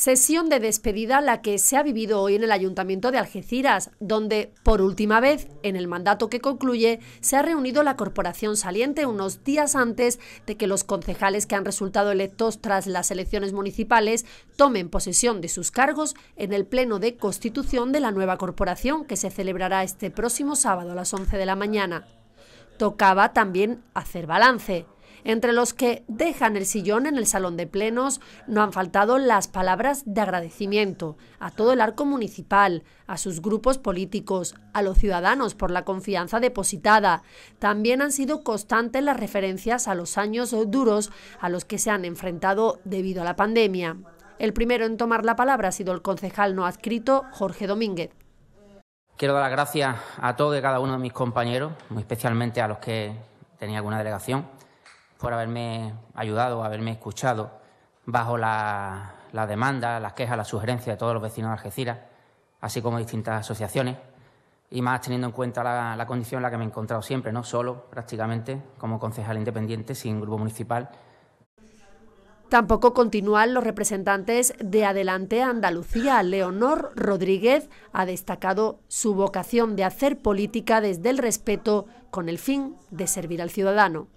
Sesión de despedida la que se ha vivido hoy en el Ayuntamiento de Algeciras, donde por última vez, en el mandato que concluye, se ha reunido la corporación saliente unos días antes de que los concejales que han resultado electos tras las elecciones municipales tomen posesión de sus cargos en el pleno de constitución de la nueva corporación que se celebrará este próximo sábado a las 11 de la mañana. Tocaba también hacer balance. Entre los que dejan el sillón en el salón de plenos no han faltado las palabras de agradecimiento a todo el arco municipal, a sus grupos políticos, a los ciudadanos por la confianza depositada. También han sido constantes las referencias a los años duros a los que se han enfrentado debido a la pandemia. El primero en tomar la palabra ha sido el concejal no adscrito, Jorge Domínguez. Quiero dar las gracias a todos y cada uno de mis compañeros, muy especialmente a los que tenía alguna delegación, por haberme ayudado, haberme escuchado bajo la, demanda, las quejas, las sugerencias de todos los vecinos de Algeciras, así como distintas asociaciones, y más teniendo en cuenta la, la, condición en la que me he encontrado siempre, ¿no? Solo, prácticamente, como concejal independiente, sin grupo municipal. Tampoco continúan los representantes de Adelante Andalucía. Leonor Rodríguez ha destacado su vocación de hacer política desde el respeto con el fin de servir al ciudadano.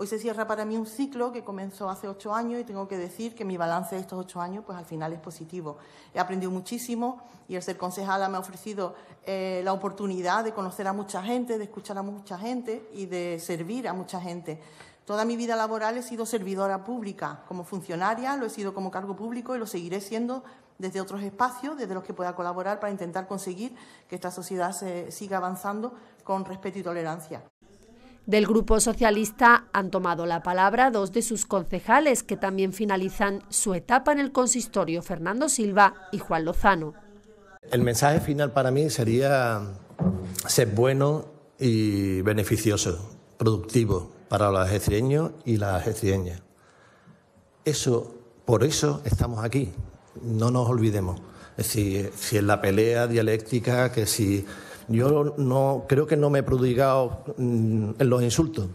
Hoy se cierra para mí un ciclo que comenzó hace ocho años y tengo que decir que mi balance de estos ocho años, pues al final es positivo. He aprendido muchísimo y el ser concejala me ha ofrecido eh, la oportunidad de conocer a mucha gente, de escuchar a mucha gente y de servir a mucha gente. Toda mi vida laboral he sido servidora pública como funcionaria, lo he sido como cargo público y lo seguiré siendo desde otros espacios, desde los que pueda colaborar para intentar conseguir que esta sociedad se siga avanzando con respeto y tolerancia. Del Grupo Socialista han tomado la palabra dos de sus concejales, que también finalizan su etapa en el consistorio, Fernando Silva y Juan Lozano. El mensaje final para mí sería ser bueno y beneficioso, productivo para los estriños y las estriñas. Eso, por eso estamos aquí, no nos olvidemos. Es decir, si es la pelea dialéctica, que si yo no creo que no me he prodigado mm, en los insultos.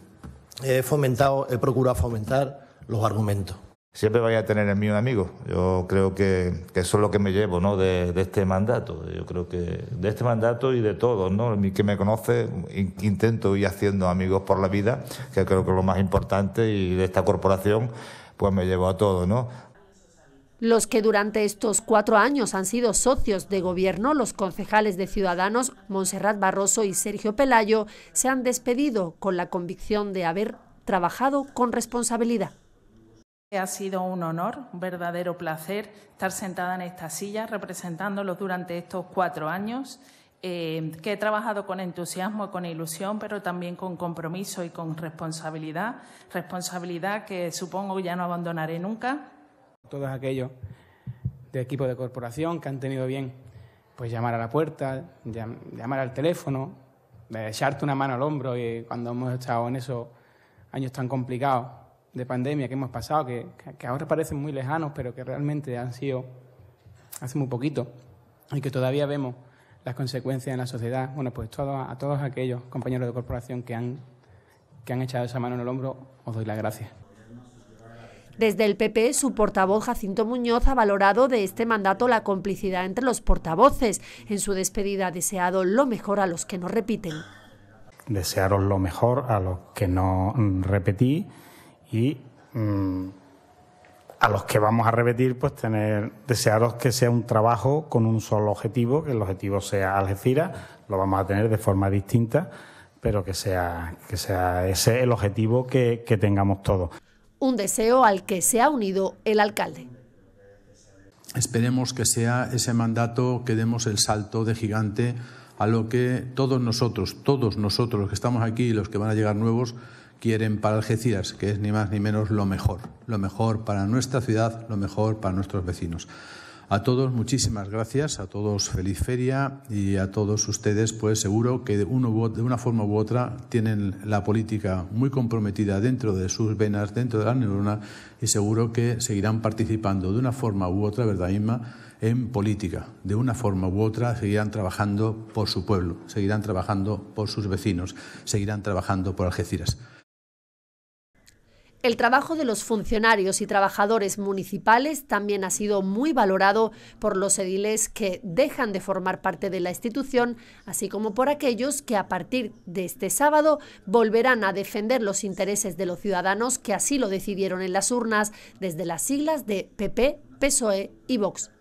He fomentado, he procurado fomentar los argumentos. Siempre vaya a tener en mí un amigo. Yo creo que, eso es lo que me llevo ¿no? De, este mandato. Yo creo que de este mandato y de todos. ¿no? que me conoce, intento ir haciendo amigos por la vida, que creo que es lo más importante, y de esta corporación pues me llevo a todo, ¿no? Los que durante estos cuatro años han sido socios de gobierno, los concejales de Ciudadanos, Montserrat Barroso y Sergio Pelayo, se han despedido con la convicción de haber trabajado con responsabilidad. Ha sido un honor, un verdadero placer estar sentada en esta silla representándolos durante estos cuatro años, eh, que he trabajado con entusiasmo y con ilusión, pero también con compromiso y con responsabilidad, responsabilidad que supongo ya no abandonaré nunca todos aquellos de equipo de corporación que han tenido bien pues llamar a la puerta, llamar al teléfono, eh, echarte una mano al hombro y cuando hemos estado en esos años tan complicados de pandemia que hemos pasado, que, ahora parecen muy lejanos, pero que realmente han sido hace muy poquito y que todavía vemos las consecuencias en la sociedad, bueno, pues todo, a todos aquellos compañeros de corporación que han, que han echado esa mano en el hombro, os doy las gracias. Desde el PP, su portavoz Jacinto Muñoz ha valorado de este mandato la complicidad entre los portavoces. En su despedida ha deseado lo mejor a los que no repiten. Desearos lo mejor a los que no mm, repetí y mm, a los que vamos a repetir, pues tener, desearos que sea un trabajo con un solo objetivo, que el objetivo sea Algeciras, lo vamos a tener de forma distinta, pero que sea, que sea ese el objetivo que tengamos todos un deseo al que se ha unido el alcalde. Esperemos que sea ese mandato que demos el salto de gigante a lo que todos nosotros, todos nosotros los que estamos aquí y los que van a llegar nuevos, quieren para Algeciras, que es ni más ni menos lo mejor, lo mejor para nuestra ciudad, lo mejor para nuestros vecinos. A todos muchísimas gracias, a todos feliz feria y a todos ustedes pues seguro que de, uno una forma u otra tienen la política muy comprometida dentro de sus venas, dentro de la neurona y seguro que seguirán participando de una forma u otra, ¿verdad Inma? en política. De una forma u otra seguirán trabajando por su pueblo, seguirán trabajando por sus vecinos, seguirán trabajando por Algeciras. El trabajo de los funcionarios y trabajadores municipales también ha sido muy valorado por los ediles que dejan de formar parte de la institución, así como por aquellos que a partir de este sábado volverán a defender los intereses de los ciudadanos que así lo decidieron en las urnas desde las siglas de PP, PSOE y Vox.